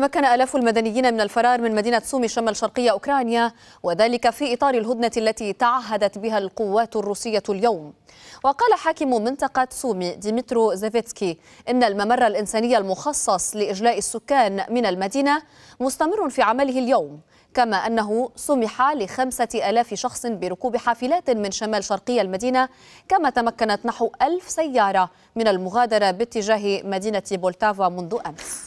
تمكن آلاف المدنيين من الفرار من مدينة سومي شمال شرقية أوكرانيا وذلك في إطار الهدنة التي تعهدت بها القوات الروسية اليوم وقال حاكم منطقة سومي ديمترو زيفيتسكي إن الممر الإنساني المخصص لإجلاء السكان من المدينة مستمر في عمله اليوم كما أنه سمح لخمسة ألاف شخص بركوب حافلات من شمال شرقي المدينة كما تمكنت نحو ألف سيارة من المغادرة باتجاه مدينة بولتافا منذ أمس